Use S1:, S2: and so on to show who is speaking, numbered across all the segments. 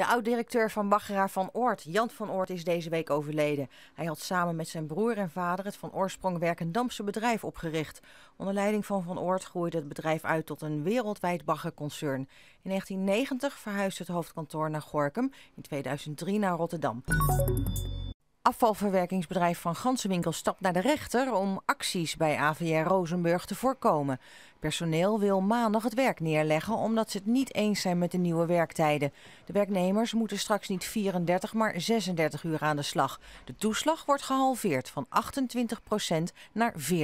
S1: De oud-directeur van Baggeraar van Oort, Jan van Oort, is deze week overleden. Hij had samen met zijn broer en vader het van oorsprong werkendamse bedrijf opgericht. Onder leiding van Van Oort groeide het bedrijf uit tot een wereldwijd baggerconcern. In 1990 verhuisde het hoofdkantoor naar Gorkum, in 2003 naar Rotterdam. Afvalverwerkingsbedrijf Van Gansenwinkel stapt naar de rechter om acties bij AVR Rozenburg te voorkomen. Personeel wil maandag het werk neerleggen omdat ze het niet eens zijn met de nieuwe werktijden. De werknemers moeten straks niet 34, maar 36 uur aan de slag. De toeslag wordt gehalveerd van 28% naar 14%.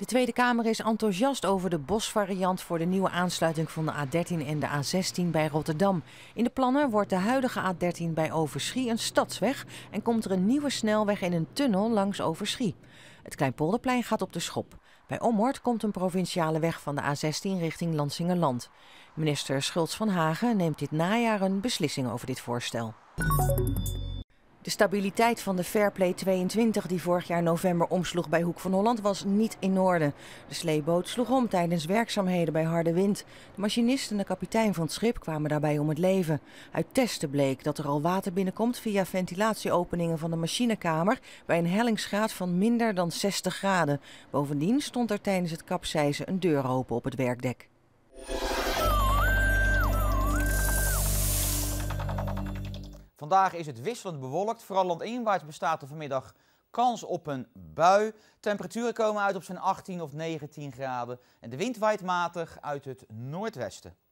S1: De Tweede Kamer is enthousiast over de bosvariant voor de nieuwe aansluiting van de A13 en de A16 bij Rotterdam. In de plannen wordt de huidige A13 bij Overschie een stadsweg en komt er een nieuwe snelweg in een tunnel langs Overschie. Het Kleinpolderplein gaat op de schop. Bij Ommoord komt een provinciale weg van de A16 richting Lansingerland. Minister Schultz van Hagen neemt dit najaar een beslissing over dit voorstel. De stabiliteit van de Fairplay 22 die vorig jaar november omsloeg bij Hoek van Holland was niet in orde. De sleeboot sloeg om tijdens werkzaamheden bij harde wind. De machinist en de kapitein van het schip kwamen daarbij om het leven. Uit testen bleek dat er al water binnenkomt via ventilatieopeningen van de machinekamer bij een hellingsgraad van minder dan 60 graden. Bovendien stond er tijdens het kapseizen een deur open op het werkdek.
S2: Vandaag is het wisselend bewolkt. Vooral landinwaarts bestaat er vanmiddag kans op een bui. Temperaturen komen uit op zijn 18 of 19 graden. En de wind waait matig uit het noordwesten.